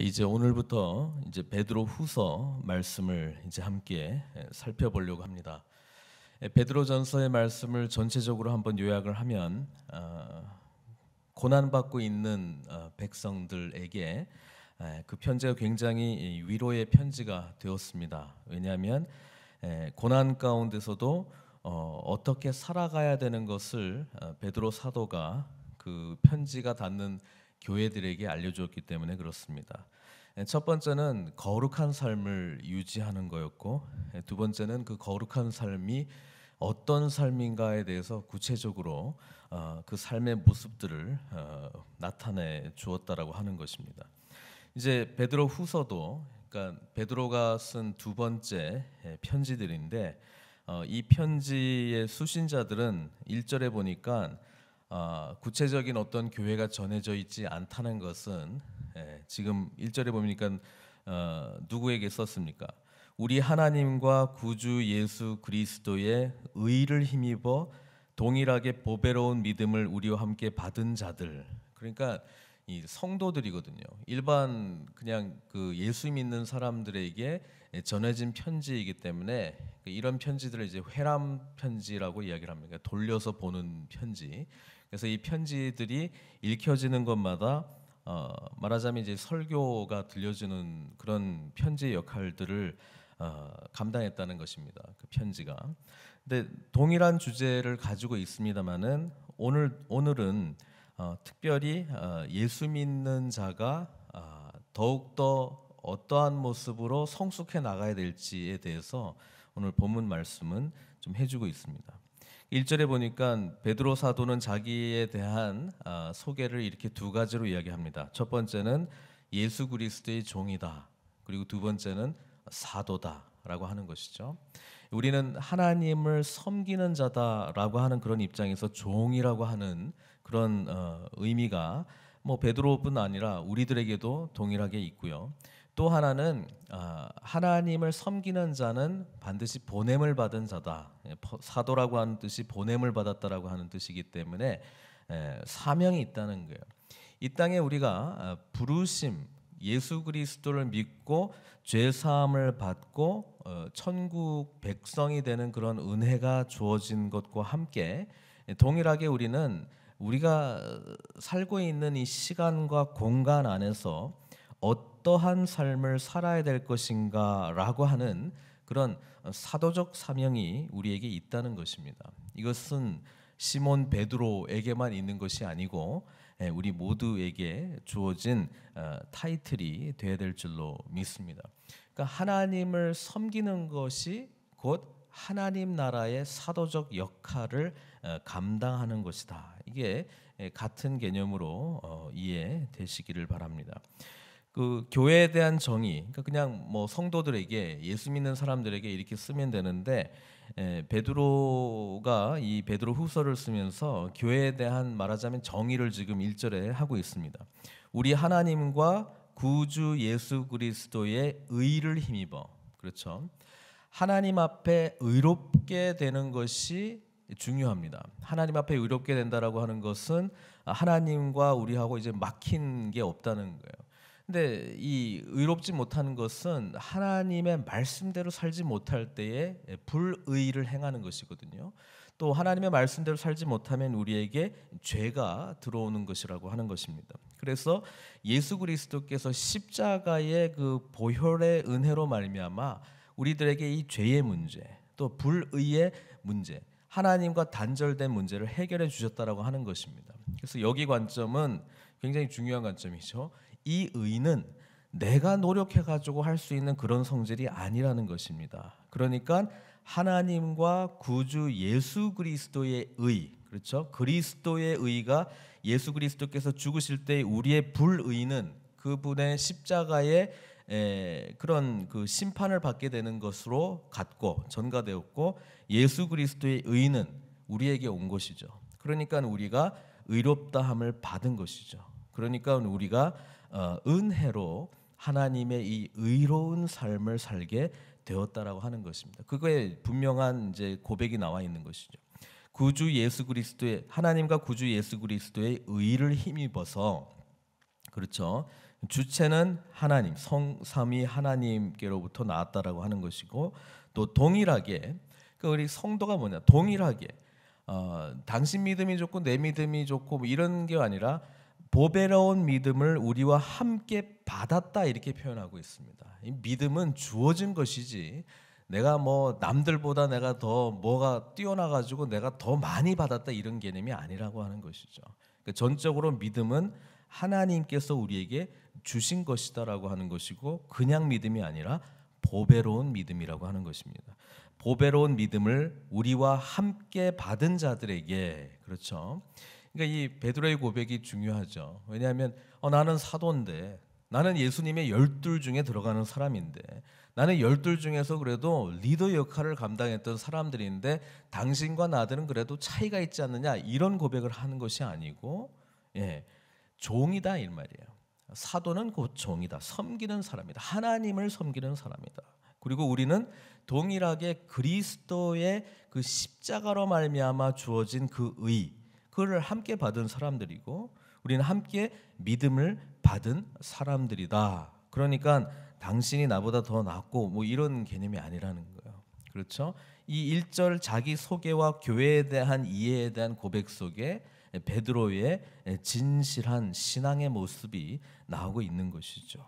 이제 오늘부터 이제 베드로 후서 말씀을 이제 함께 예, 살펴보려고 합니다. 예, 베드로전서의 말씀을 전체적으로 한번 요약을 하면 어, 고난받고 있는 어, 백성들에게 예, 그 편지가 굉장히 위로의 편지가 되었습니다. 왜냐하면 고난 가운데서도 어, 어떻게 살아가야 되는 것을 베드로 사도가 그 편지가 닿는 교회들에게 알려주었기 때문에 그렇습니다. 예, 첫 번째는 거룩한 삶을 유지하는 거였고 예, 두 번째는 그 거룩한 삶이 어떤 삶인가에 대해서 구체적으로 어, 그 삶의 모습들을 어, 나타내 주었다라고 하는 것입니다. 이제 베드로 후서도 그러니까 베드로가 쓴 두 번째 예, 편지들인데 어, 이 편지의 수신자들은 1절에 보니까 어, 구체적인 어떤 교회가 전해져 있지 않다는 것은 예, 지금 1절에 보니까 어, 누구에게 썼습니까? 우리 하나님과 구주 예수 그리스도의 의를 힘입어 동일하게 보배로운 믿음을 우리와 함께 받은 자들 그러니까 이 성도들이거든요. 일반 그냥 그 예수 믿는 사람들에게 전해진 편지이기 때문에 이런 편지들을 이제 회람 편지라고 이야기를 합니다. 돌려서 보는 편지. 그래서 이 편지들이 읽혀지는 것마다 어, 말하자면 이제 설교가 들려주는 그런 편지의 역할들을 어, 감당했다는 것입니다. 그 편지가. 근데 동일한 주제를 가지고 있습니다만은 오늘 오늘은 어, 특별히 어, 예수 믿는 자가 아, 더욱 더 어떠한 모습으로 성숙해 나가야 될지에 대해서 오늘 본문 말씀은 좀 해주고 있습니다. 1절에 보니까 베드로 사도는 자기에 대한 아, 소개를 이렇게 두 가지로 이야기합니다. 첫 번째는 예수 그리스도의 종이다. 그리고 두 번째는 사도다라고 하는 것이죠. 우리는 하나님을 섬기는 자다라고 하는 그런 입장에서 종이라고 하는 그런 어, 의미가 뭐 베드로뿐 아니라 우리들에게도 동일하게 있고요. 또 하나는 아, 하나님을 섬기는 자는 반드시 보냄을 받은 자다. 예, 사도라고 하는 뜻이 보냄을 받았다라고 하는 뜻이기 때문에 예, 사명이 있다는 거예요. 이 땅에 우리가 아, 부르심 예수 그리스도를 믿고 죄 사함을 받고 어, 천국 백성이 되는 그런 은혜가 주어진 것과 함께 예, 동일하게 우리는 우리가 살고 있는 이 시간과 공간 안에서 어떤 어떠한 삶을 살아야 될 것인가라고 하는 그런 사도적 사명이 우리에게 있다는 것입니다. 이것은 시몬 베드로에게만 있는 것이 아니고 예, 우리 모두에게 주어진 어, 타이틀이 되야될 줄로 믿습니다. 그러니까 하나님을 섬기는 것이 곧 하나님 나라의 사도적 역할을 어, 감당하는 것이다. 이게 예, 같은 개념으로 어, 이해되시기를 바랍니다. 그 교회에 대한 정의, 그러니까 그냥 뭐 성도들에게 예수 믿는 사람들에게 이렇게 쓰면 되는데 에, 베드로가 이 베드로 후서를 쓰면서 교회에 대한 말하자면 정의를 지금 일절에 하고 있습니다. 우리 하나님과 구주 예수 그리스도의 의를 힘입어 그렇죠. 하나님 앞에 의롭게 되는 것이 중요합니다. 하나님 앞에 의롭게 된다라고 하는 것은 하나님과 우리하고 이제 막힌 게 없다는 거예요. 근데 이 의롭지 못하는 것은 하나님의 말씀대로 살지 못할 때에 불의를 행하는 것이거든요. 또 하나님의 말씀대로 살지 못하면 우리에게 죄가 들어오는 것이라고 하는 것입니다. 그래서 예수 그리스도께서 십자가의 그 보혈의 은혜로 말미암아 우리들에게 이 죄의 문제, 또 불의의 문제, 하나님과 단절된 문제를 해결해 주셨다라고 하는 것입니다. 그래서 여기 관점은 굉장히 중요한 관점이죠. 이 의는 내가 노력해 가지고 할 수 있는 그런 성질이 아니라는 것입니다. 그러니까 하나님과 구주 예수 그리스도의 의, 그렇죠? 그리스도의 의가 예수 그리스도께서 죽으실 때 우리의 불의는 그분의 십자가의 에, 그런 그 심판을 받게 되는 것으로 같고 전가되었고 예수 그리스도의 의는 우리에게 온 것이죠. 그러니까 우리가 의롭다함을 받은 것이죠. 그러니까 우리가 어, 은혜로 하나님의 이 의로운 삶을 살게 되었다라고 하는 것입니다. 그거에 분명한 이제 고백이 나와 있는 것이죠. 구주 예수 그리스도의 하나님과 구주 예수 그리스도의 의를 힘입어서 그렇죠. 주체는 하나님, 성삼위 하나님께로부터 나왔다라고 하는 것이고 또 동일하게 그 우리 성도가 뭐냐 동일하게 어, 당신 믿음이 좋고 내 믿음이 좋고 뭐 이런 게 아니라 보배로운 믿음을 우리와 함께 받았다 이렇게 표현하고 있습니다. 믿음은 주어진 것이지 내가 뭐 남들보다 내가 더 뭐가 뛰어나 가지고 내가 더 많이 받았다 이런 개념이 아니라고 하는 것이죠. 그러니까 전적으로 믿음은 하나님께서 우리에게 주신 것이다라고 하는 것이고 그냥 믿음이 아니라 보배로운 믿음이라고 하는 것입니다. 보배로운 믿음을 우리와 함께 받은 자들에게 그렇죠. 그러니까 이 베드로의 고백이 중요하죠. 왜냐하면 어, 나는 사도인데 나는 예수님의 열둘 중에 들어가는 사람인데 나는 열둘 중에서 그래도 리더 역할을 감당했던 사람들인데 당신과 나들은 그래도 차이가 있지 않느냐 이런 고백을 하는 것이 아니고 예, 종이다 이 말이에요. 사도는 곧 종이다. 섬기는 사람이다. 하나님을 섬기는 사람이다. 그리고 우리는 동일하게 그리스도의 그 십자가로 말미암아 주어진 그 의, 그를 함께 받은 사람들이고 우리는 함께 믿음을 받은 사람들이다. 그러니까 당신이 나보다 더 낫고 뭐 이런 개념이 아니라는 거예요. 그렇죠? 이 1절 자기 소개와 교회에 대한 이해에 대한 고백 속에 베드로의 진실한 신앙의 모습이 나오고 있는 것이죠.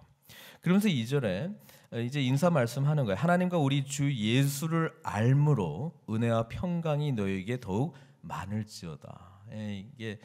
그러면서 2절에 이제 인사 말씀하는 거예요. 하나님과 우리 주 예수를 알므로 은혜와 평강이 너에게 더욱 많을지어다. 예, 이게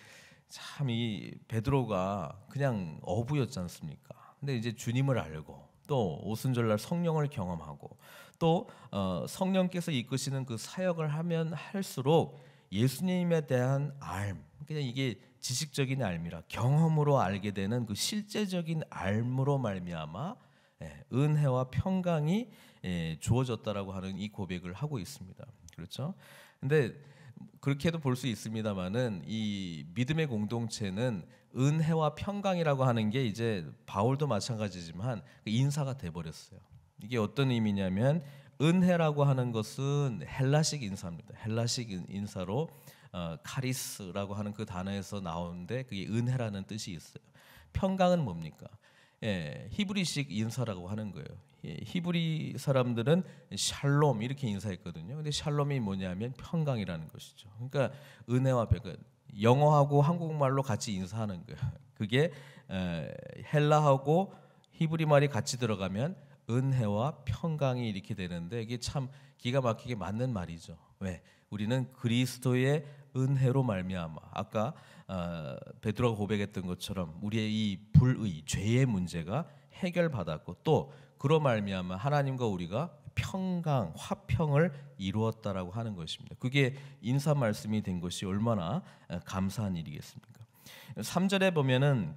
참 이 베드로가 그냥 어부였지 않습니까? 근데 이제 주님을 알고 또 오순절날 성령을 경험하고 또 어, 성령께서 이끄시는 그 사역을 하면 할수록 예수님에 대한 알, 그냥 이게 지식적인 알미라 경험으로 알게 되는 그 실제적인 알므로 말미암아 예, 은혜와 평강이 예, 주어졌다라고 하는 이 고백을 하고 있습니다. 그렇죠? 근데 그렇게도 볼 수 있습니다만은 이 믿음의 공동체는 은혜와 평강이라고 하는 게 이제 바울도 마찬가지지만 그 인사가 돼 버렸어요. 이게 어떤 의미냐면 은혜라고 하는 것은 헬라식 인사입니다. 헬라식 인사로 어, 카리스라고 하는 그 단어에서 나오는데 그게 은혜라는 뜻이 있어요. 평강은 뭡니까? 예, 히브리식 인사라고 하는 거예요. 예, 히브리 사람들은 샬롬 이렇게 인사했거든요. 근데 샬롬이 뭐냐면 평강이라는 것이죠. 그러니까 은혜와 백은 그 영어하고 한국말로 같이 인사하는 거예요. 그게 에, 헬라하고 히브리 말이 같이 들어가면 은혜와 평강이 이렇게 되는데 이게 참 기가 막히게 맞는 말이죠. 왜? 우리는 그리스도의 은혜로 말미암아 아까 어, 베드로가 고백했던 것처럼 우리의 이 불의 죄의 문제가 해결받았고 또 그로 말미암아 하나님과 우리가 평강 화평을 이루었다라고 하는 것입니다. 그게 인사 말씀이 된 것이 얼마나 어, 감사한 일이겠습니까? 3절에 보면은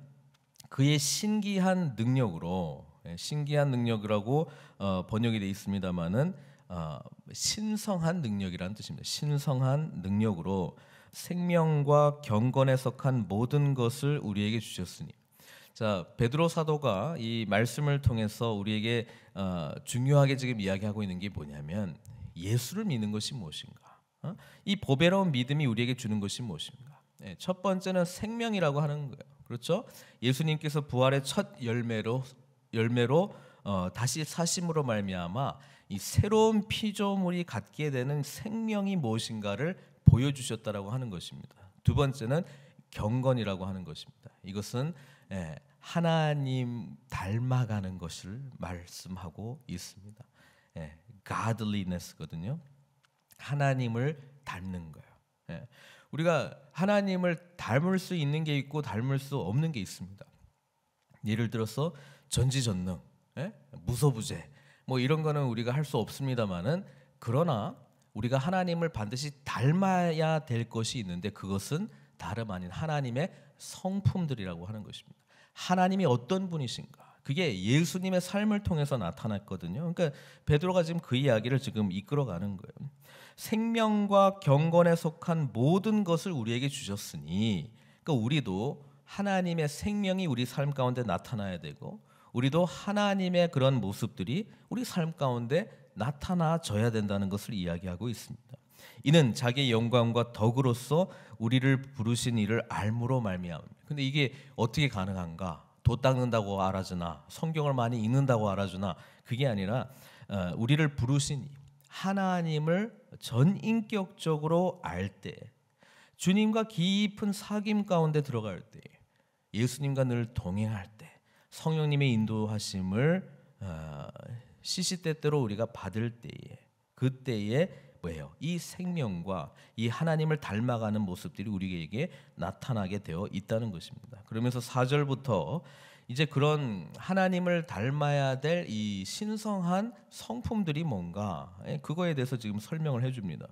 그의 신기한 능력으로 예, 신기한 능력이라고 어, 번역이 돼 있습니다만은 어, 신성한 능력이라는 뜻입니다. 신성한 능력으로 생명과 경건에 속한 모든 것을 우리에게 주셨으니. 자 베드로 사도가 이 말씀을 통해서 우리에게 어, 중요하게 지금 이야기하고 있는 게 뭐냐면 예수를 믿는 것이 무엇인가? 어? 이 보배로운 믿음이 우리에게 주는 것이 무엇인가? 네, 첫 번째는 생명이라고 하는 거예요. 그렇죠? 예수님께서 부활의 첫 열매로 열매로 어, 다시 사심으로 말미암아 이 새로운 피조물이 갖게 되는 생명이 무엇인가를 보여주셨다라고 하는 것입니다. 두 번째는 경건이라고 하는 것입니다. 이것은 예, 하나님 닮아가는 것을 말씀하고 있습니다. 예, godliness거든요. 하나님을 닮는 거예요. 예, 우리가 하나님을 닮을 수 있는 게 있고 닮을 수 없는 게 있습니다. 예를 들어서 전지전능, 무소부재 뭐 이런 거는 우리가 할 수 없습니다만은 그러나 우리가 하나님을 반드시 닮아야 될 것이 있는데 그것은 다름 아닌 하나님의 성품들이라고 하는 것입니다. 하나님이 어떤 분이신가? 그게 예수님의 삶을 통해서 나타났거든요. 그러니까 베드로가 지금 그 이야기를 지금 이끌어가는 거예요. 생명과 경건에 속한 모든 것을 우리에게 주셨으니, 그러니까 우리도 하나님의 생명이 우리 삶 가운데 나타나야 되고, 우리도 하나님의 그런 모습들이 우리 삶 가운데 나타나져야 된다는 것을 이야기하고 있습니다. 이는 자기 영광과 덕으로서 우리를 부르신 이를 알므로 말미암음 근데 이게 어떻게 가능한가? 도 닦는다고 알아주나 성경을 많이 읽는다고 알아주나 그게 아니라 어, 우리를 부르신 하나님을 전인격적으로 알 때 주님과 깊은 사귐 가운데 들어갈 때 예수님과 늘 동행할 때 성령님의 인도하심을 어, 시시때때로 우리가 받을 때에 그때에 뭐예요? 이 생명과 이 하나님을 닮아가는 모습들이 우리에게 나타나게 되어 있다는 것입니다. 그러면서 4절부터 이제 그런 하나님을 닮아야 될 이 신성한 성품들이 뭔가 예, 그거에 대해서 지금 설명을 해줍니다.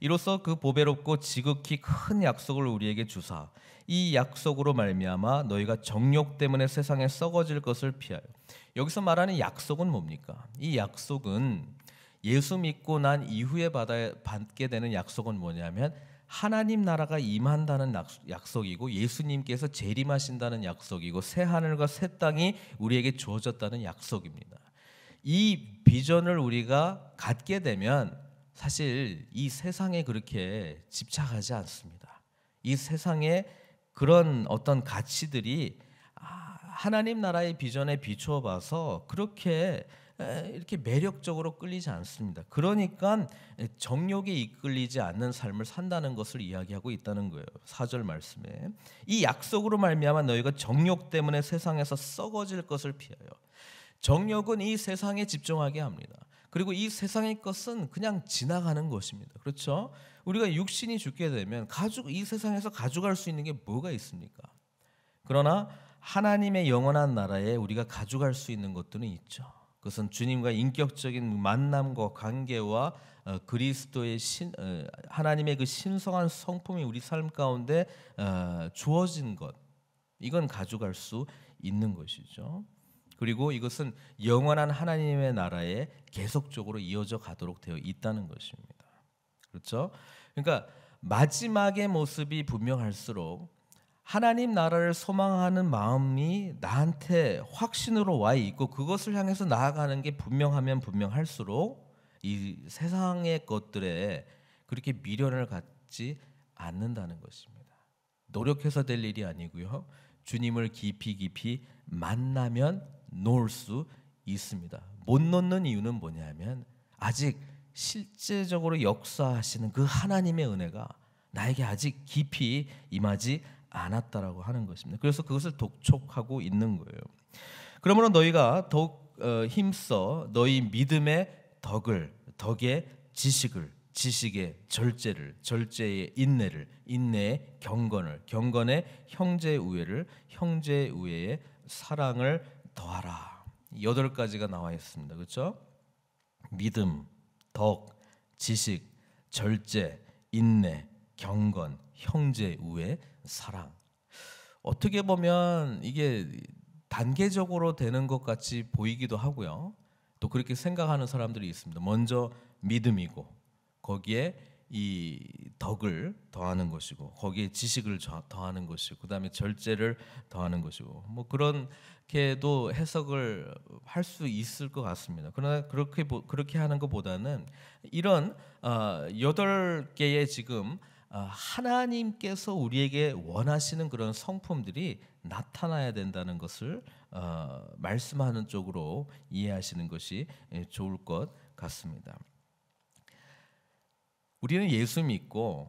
이로써 그 보배롭고 지극히 큰 약속을 우리에게 주사 이 약속으로 말미암아 너희가 정욕 때문에 세상에 썩어질 것을 피하여 여기서 말하는 약속은 뭡니까? 이 약속은 예수 믿고 난 이후에 받아 받게 되는 약속은 뭐냐면 하나님 나라가 임한다는 약속이고 예수님께서 재림하신다는 약속이고 새 하늘과 새 땅이 우리에게 주어졌다는 약속입니다. 이 비전을 우리가 갖게 되면 사실 이 세상에 그렇게 집착하지 않습니다. 이 세상에 그런 어떤 가치들이 아, 하나님 나라의 비전에 비추어 봐서 그렇게 이렇게 매력적으로 끌리지 않습니다. 그러니까 정욕에 이끌리지 않는 삶을 산다는 것을 이야기하고 있다는 거예요. 4절 말씀에 이 약속으로 말미암아 너희가 정욕 때문에 세상에서 썩어질 것을 피하여 정욕은 이 세상에 집중하게 합니다. 그리고 이 세상의 것은 그냥 지나가는 것입니다. 그렇죠? 우리가 육신이 죽게 되면 가족 이 세상에서 가져갈 수 있는 게 뭐가 있습니까? 그러나 하나님의 영원한 나라에 우리가 가져갈 수 있는 것들은 있죠. 그것은 주님과 인격적인 만남과 관계와 어, 그리스도의 신 어, 하나님의 그 신성한 성품이 우리 삶 가운데 어, 주어진 것 이건 가져갈 수 있는 것이죠. 그리고 이것은 영원한 하나님의 나라에 계속적으로 이어져 가도록 되어 있다는 것입니다. 그렇죠? 그러니까 마지막의 모습이 분명할수록 하나님 나라를 소망하는 마음이 나한테 확신으로 와 있고 그것을 향해서 나아가는 게 분명하면 분명할수록 이 세상의 것들에 그렇게 미련을 갖지 않는다는 것입니다. 노력해서 될 일이 아니고요. 주님을 깊이 깊이 만나면 놓을 수 있습니다. 못 놓는 이유는 뭐냐면 아직 실제적으로 역사하시는 그 하나님의 은혜가 나에게 아직 깊이 임하지 않았다라고 하는 것입니다. 그래서 그것을 독촉하고 있는 거예요. 그러므로 너희가 더욱 어, 힘써 너희 믿음의 덕을 덕의 지식을 지식의 절제를 절제의 인내를 인내의 경건을 경건의 형제 우애를 형제 우애의 사랑을 더하라. 여덟 가지가 나와 있습니다. 그렇죠? 믿음, 덕, 지식, 절제, 인내, 경건, 형제 우애, 사랑. 어떻게 보면 이게 단계적으로 되는 것 같이 보이기도 하고요. 또 그렇게 생각하는 사람들이 있습니다. 먼저 믿음이고 거기에 이 덕을 더하는 것이고 거기에 지식을 더하는 것이고 그다음에 절제를 더하는 것이고 뭐그렇게도 해석을 할 수 있을 것 같습니다. 그러나 그렇게 그렇게 하는 것보다는 이런 어, 여덟 개의 지금 어, 하나님께서 우리에게 원하시는 그런 성품들이 나타나야 된다는 것을 어, 말씀하는 쪽으로 이해하시는 것이 예, 좋을 것 같습니다. 우리는 예수 믿고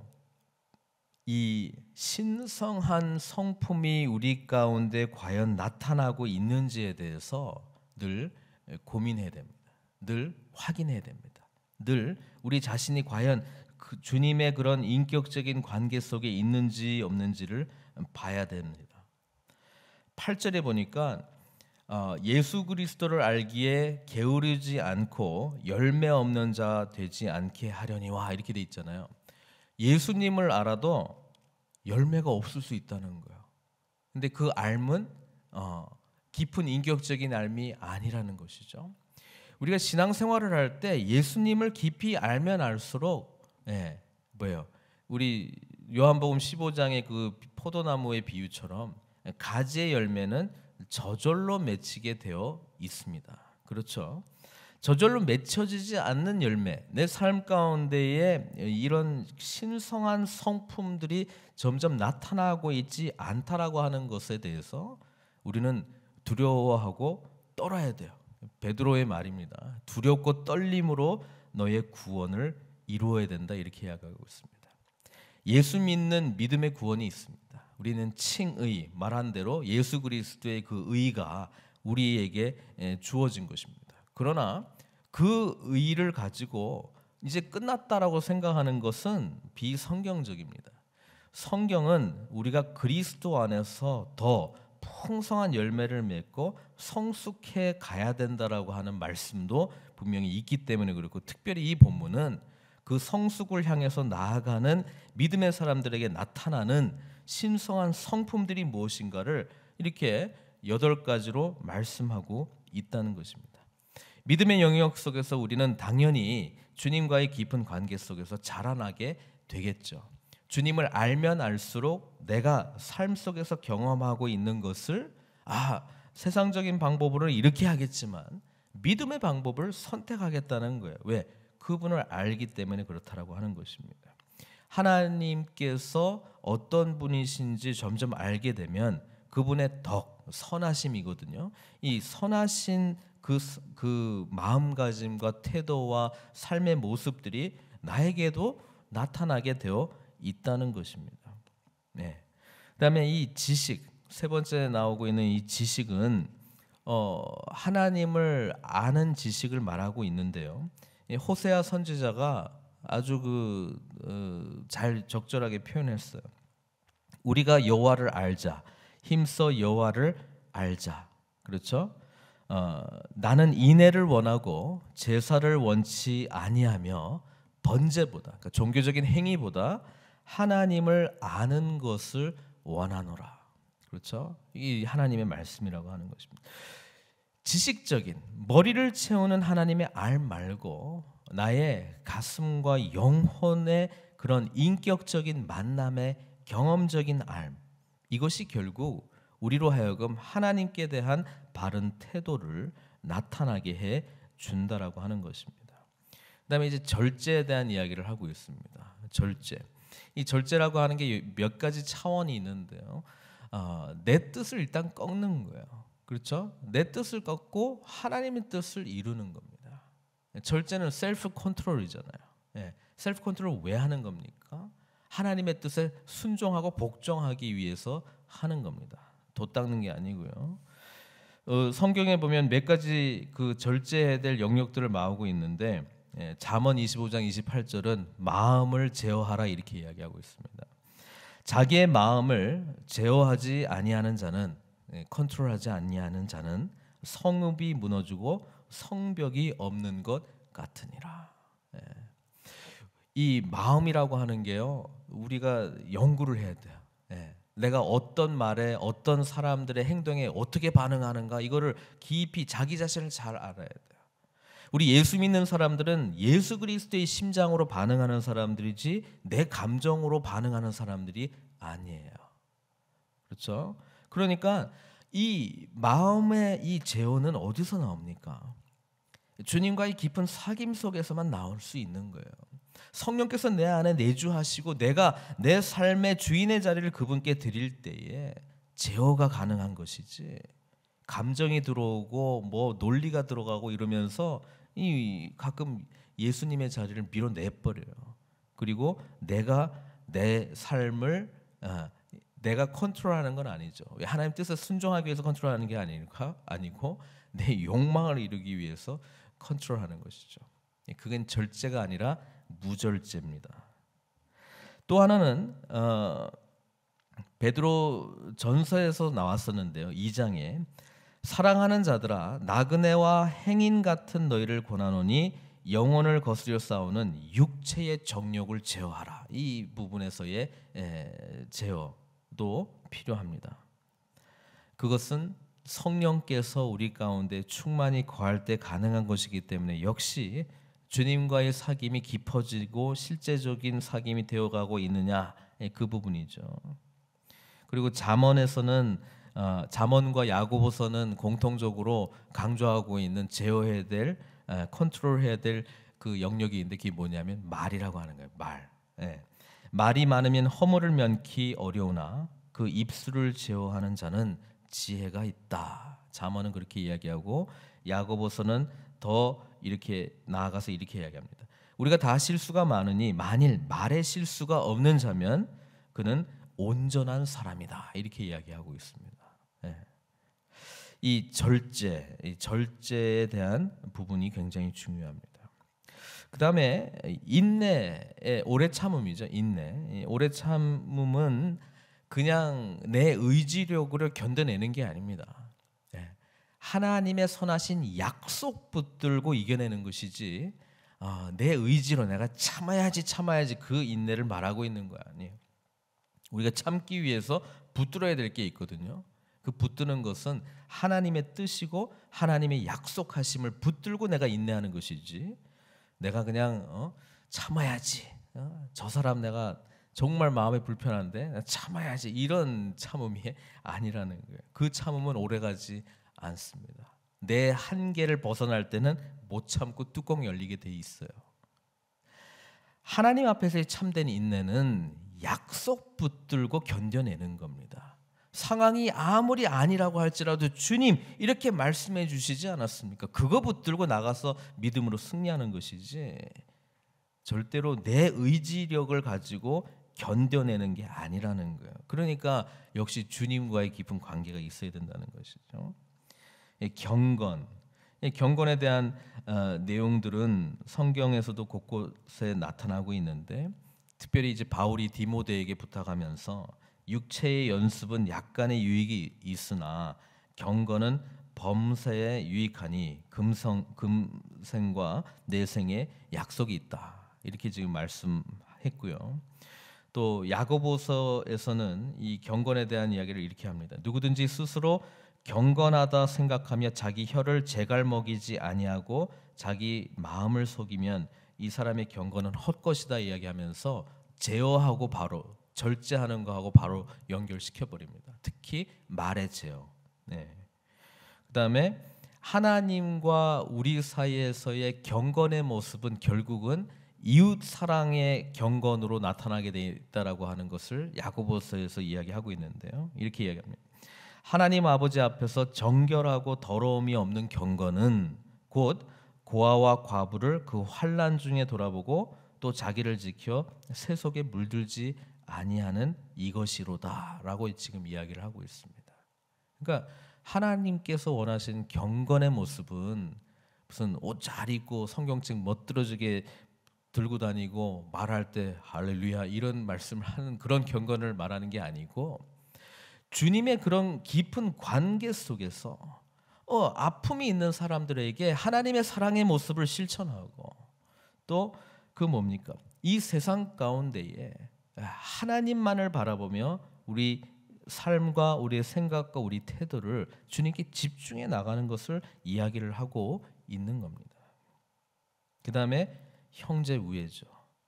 이 신성한 성품이 우리 가운데 과연 나타나고 있는지에 대해서 늘 고민해야 됩니다. 늘 확인해야 됩니다. 늘 우리 자신이 과연 그 주님의 그런 인격적인 관계 속에 있는지 없는지를 봐야 됩니다. 8절에 보니까 어, 예수 그리스도를 알기에 게으르지 않고 열매 없는 자 되지 않게 하려니와 이렇게 돼 있잖아요. 예수님을 알아도 열매가 없을 수 있다는 거예요. 근데 그 알은 어, 깊은 인격적인 알미 아니라는 것이죠. 우리가 신앙생활을 할 때 예수님을 깊이 알면 알수록 예. 뭐예요? 우리 요한복음 15장의 그 포도나무의 비유처럼 가지의 열매는 저절로 맺히게 되어 있습니다. 그렇죠? 저절로 맺혀지지 않는 열매, 내 삶 가운데에 이런 신성한 성품들이 점점 나타나고 있지 않다라고 하는 것에 대해서 우리는 두려워하고 떨어야 돼요. 베드로의 말입니다. 두렵고 떨림으로 너의 구원을 이루어야 된다 이렇게 이야기하고 있습니다. 예수 믿는 믿음의 구원이 있습니다. 우리는 칭의 말한 대로 예수 그리스도의 그 의가 우리에게 주어진 것입니다. 그러나 그 의를 가지고 이제 끝났다라고 생각하는 것은 비성경적입니다. 성경은 우리가 그리스도 안에서 더 풍성한 열매를 맺고 성숙해 가야 된다라고 하는 말씀도 분명히 있기 때문에 그렇고 특별히 이 본문은 그 성숙을 향해서 나아가는 믿음의 사람들에게 나타나는 신성한 성품들이 무엇인가를 이렇게 여덟 가지로 말씀하고 있다는 것입니다. 믿음의 영역 속에서 우리는 당연히 주님과의 깊은 관계 속에서 자라나게 되겠죠. 주님을 알면 알수록 내가 삶 속에서 경험하고 있는 것을 아, 세상적인 방법으로 이렇게 하겠지만 믿음의 방법을 선택하겠다는 거예요. 왜? 그분을 알기 때문에 그렇다라고 하는 것입니다. 하나님께서 어떤 분이신지 점점 알게 되면 그분의 덕, 선하심이거든요. 이 선하신 그, 그 마음가짐과 태도와 삶의 모습들이 나에게도 나타나게 되어 있다는 것입니다. 네. 그다음에 이 지식 세 번째 나오고 있는 이 지식은 어, 하나님을 아는 지식을 말하고 있는데요. 호세아 선지자가 아주 그잘 어, 적절하게 표현했어요. 우리가 여호와를 알자, 힘써 여호와를 알자. 그렇죠? 어, 나는 인애를 원하고 제사를 원치 아니하며 번제보다 그러니까 종교적인 행위보다 하나님을 아는 것을 원하노라. 그렇죠? 이 하나님의 말씀이라고 하는 것입니다. 지식적인 머리를 채우는 하나님의 알 말고 나의 가슴과 영혼의 그런 인격적인 만남의 경험적인 알 이것이 결국 우리로 하여금 하나님께 대한 바른 태도를 나타나게 해 준다라고 하는 것입니다. 그다음에 이제 절제에 대한 이야기를 하고 있습니다. 절제. 이 절제라고 하는 게 몇 가지 차원이 있는데요. 어, 내 뜻을 일단 꺾는 거예요. 그렇죠? 내 뜻을 꺾고 하나님의 뜻을 이루는 겁니다. 절제는 셀프 컨트롤이잖아요. 예, 셀프 컨트롤 왜 하는 겁니까? 하나님의 뜻에 순종하고 복종하기 위해서 하는 겁니다. 돗닦는 게 아니고요. 어, 성경에 보면 몇 가지 그 절제해야 될 영역들을 말하고 있는데 예, 잠언 25장 28절은 마음을 제어하라 이렇게 이야기하고 있습니다. 자기의 마음을 제어하지 아니하는 자는 예, 컨트롤하지 않냐는 자는 성읍이 무너지고 성벽이 없는 것 같으니라. 예. 이 마음이라고 하는 게요, 우리가 연구를 해야 돼요. 예. 내가 어떤 말에 어떤 사람들의 행동에 어떻게 반응하는가 이거를 깊이 자기 자신을 잘 알아야 돼요. 우리 예수 믿는 사람들은 예수 그리스도의 심장으로 반응하는 사람들이지 내 감정으로 반응하는 사람들이 아니에요. 그렇죠? 그러니까 이 마음의 이 재혼은 어디서 나옵니까? 주님과의 깊은 사귐 속에서만 나올 수 있는 거예요. 성령께서 내 안에 내주하시고 내가 내 삶의 주인의 자리를 그분께 드릴 때에 제어가 가능한 것이지 감정이 들어오고 뭐 논리가 들어가고 이러면서 이 가끔 예수님의 자리를 밀어내 버려요. 그리고 내가 내 삶을 아, 내가 컨트롤하는 건 아니죠. 하나님 뜻에 순종하기 위해서 컨트롤하는 게 아닐까? 아니고 내 욕망을 이루기 위해서 컨트롤하는 것이죠. 예, 그건 절제가 아니라 무절제입니다. 또 하나는 어, 베드로 전서에서 나왔었는데요. 2장에 사랑하는 자들아 나그네와 행인 같은 너희를 권하노니 영혼을 거스려 싸우는 육체의 정욕을 제어하라. 이 부분에서의 에, 제어 도 필요합니다. 그것은 성령께서 우리 가운데 충만히 거할 때 가능한 것이기 때문에 역시 주님과의 사귐이 깊어지고 실제적인 사귐이 되어가고 있느냐 예, 그 부분이죠. 그리고 잠언에서는 어, 잠언과 야고보서는 공통적으로 강조하고 있는 제어해야 될 컨트롤해야 될그 영역이 있는데 그게 뭐냐면 말이라고 하는 거예요. 말. 예, 말이 많으면 허물을 면키 어려우나 그 입술을 제어하는 자는 지혜가 있다. 잠언은 그렇게 이야기하고 야고보서는 더 이렇게 나아가서 이렇게 이야기합니다. 우리가 다 실수가 많으니 만일 말에 실수가 없는 자면 그는 온전한 사람이다. 이렇게 이야기하고 있습니다. 예. 이 절제, 이 절제에 대한 부분이 굉장히 중요합니다. 그 다음에 인내의 오래 참음이죠. 인내. 오래 참음은 그냥 내 의지력으로 견뎌내는 게 아닙니다. 예. 하나님의 선하신 약속 붙들고 이겨내는 것이지 아, 내 의지로 내가 참아야지 참아야지 그 인내를 말하고 있는 거 아니에요. 우리가 참기 위해서 붙들어야 될 게 있거든요. 그 붙드는 것은 하나님의 뜻이고 하나님의 약속하심을 붙들고 내가 인내하는 것이지 내가 그냥 어? 참아야지. 어? 저 사람 내가 정말 마음이 불편한데 참아야지 이런 참음이 아니라는 거예요. 그 참음은 오래가지 않습니다. 내 한계를 벗어날 때는 못 참고 뚜껑 열리게 돼 있어요. 하나님 앞에서의 참된 인내는 약속 붙들고 견뎌내는 겁니다. 상황이 아무리 아니라고 할지라도 주님 이렇게 말씀해 주시지 않았습니까? 그거 붙들고 나가서 믿음으로 승리하는 것이지 절대로 내 의지력을 가지고 견뎌내는 게 아니라는 거예요. 그러니까 역시 주님과의 깊은 관계가 있어야 된다는 것이죠. 예, 경건, 예, 경건에 대한 어, 내용들은 성경에서도 곳곳에 나타나고 있는데 특별히 이제 바울이 디모데에게 부탁하면서 육체의 연습은 약간의 유익이 있으나 경건은 범세에 유익하니 금성 금생과 내생에 약속이 있다. 이렇게 지금 말씀했고요. 또 야고보서에서는 이 경건에 대한 이야기를 이렇게 합니다. 누구든지 스스로 경건하다 생각하며 자기 혀를 재갈 먹이지 아니하고 자기 마음을 속이면 이 사람의 경건은 헛것이다 이야기하면서 제어하고 바로 절제하는 거하고 바로 연결시켜 버립니다. 특히 말의 제어. 네. 그다음에 하나님과 우리 사이에서의 경건의 모습은 결국은 이웃 사랑의 경건으로 나타나게 되 있다라고 하는 것을 야고보서에서 이야기하고 있는데요. 이렇게 이야기합니다. 하나님 아버지 앞에서 정결하고 더러움이 없는 경건은 곧 고아와 과부를 그 환란 중에 돌아보고 또 자기를 지켜 세속에 물들지 아니하는 이것이로다라고 지금 이야기를 하고 있습니다. 그러니까 하나님께서 원하신 경건의 모습은 무슨 옷 잘 입고 성경책 멋들어지게 들고 다니고 말할 때 할렐루야 이런 말씀을 하는 그런 경건을 말하는 게 아니고 주님의 그런 깊은 관계 속에서 어, 아픔이 있는 사람들에게 하나님의 사랑의 모습을 실천하고 또 그 뭡니까 이 세상 가운데에 하나님만을 바라보며 우리 삶과 우리의 생각과 우리 태도를 주님께 집중해 나가는 것을 이야기를 하고 있는 겁니다. 그 다음에 형제 우애죠.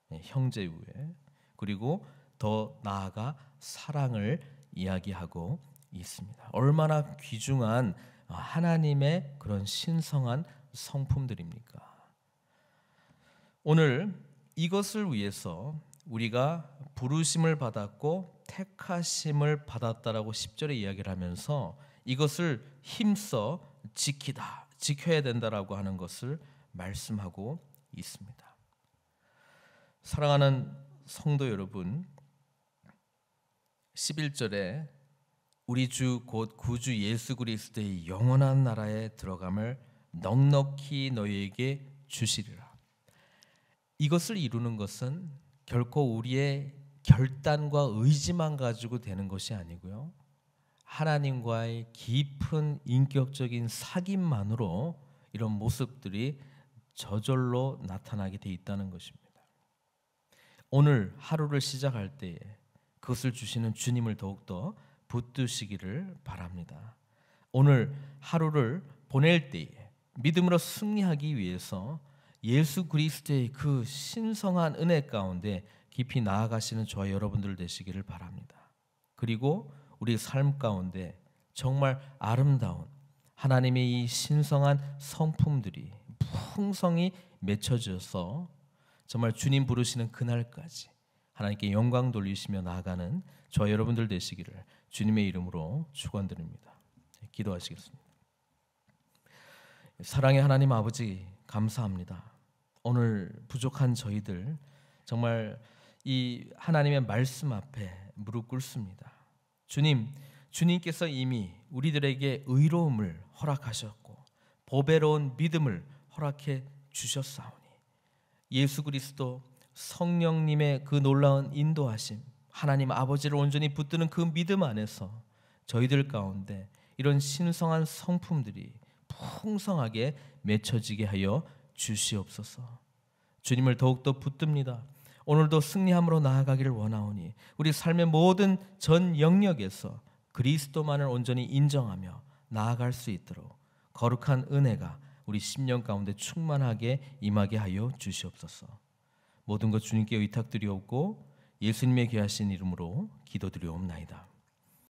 네, 형제 우애. 그리고 더 나아가 사랑을 이야기하고 있습니다. 얼마나 귀중한 아, 하나님의 그런 신성한 성품들입니까? 오늘 이것을 위해서 우리가 부르심을 받았고 택하심을 받았다라고 10절에 이야기를 하면서 이것을 힘써 지키다 지켜야 된다라고 하는 것을 말씀하고 있습니다. 사랑하는 성도 여러분 11절에 우리 주 곧 구주 예수 그리스도의 영원한 나라에 들어감을 넉넉히 너희에게 주시리라. 이것을 이루는 것은 결코 우리의 결단과 의지만 가지고 되는 것이 아니고요. 하나님과의 깊은 인격적인 사귐만으로 이런 모습들이 저절로 나타나게 돼 있다는 것입니다. 오늘 하루를 시작할 때에 그것을 주시는 주님을 더욱더 붙드시기를 바랍니다. 오늘 하루를 보낼 때에 믿음으로 승리하기 위해서 예수 그리스도의 그 신성한 은혜 가운데 깊이 나아가시는 저와 여러분들 되시기를 바랍니다. 그리고 우리 삶 가운데 정말 아름다운 하나님의 이 신성한 성품들이 풍성히 맺혀져서 정말 주님 부르시는 그날까지 하나님께 영광 돌리시며 나아가는 저 여러분들 되시기를 주님의 이름으로 축원드립니다. 기도하시겠습니다. 사랑의 하나님 아버지 감사합니다. 오늘 부족한 저희들 정말 이 하나님의 말씀 앞에 무릎 꿇습니다. 주님, 주님께서 이미 우리들에게 의로움을 허락하셨고 보배로운 믿음을 허락해 주셨사오니 예수 그리스도 성령님의 그 놀라운 인도하심 하나님 아버지를 온전히 붙드는 그 믿음 안에서 저희들 가운데 이런 신성한 성품들이 풍성하게 맺혀지게 하여 주시옵소서. 주님을 더욱더 붙듭니다. 오늘도 승리함으로 나아가기를 원하오니 우리 삶의 모든 전 영역에서 그리스도만을 온전히 인정하며 나아갈 수 있도록 거룩한 은혜가 우리 심령 가운데 충만하게 임하게 하여 주시옵소서. 모든 것 주님께 의탁드리옵고 예수님의 귀하신 이름으로 기도드리옵나이다.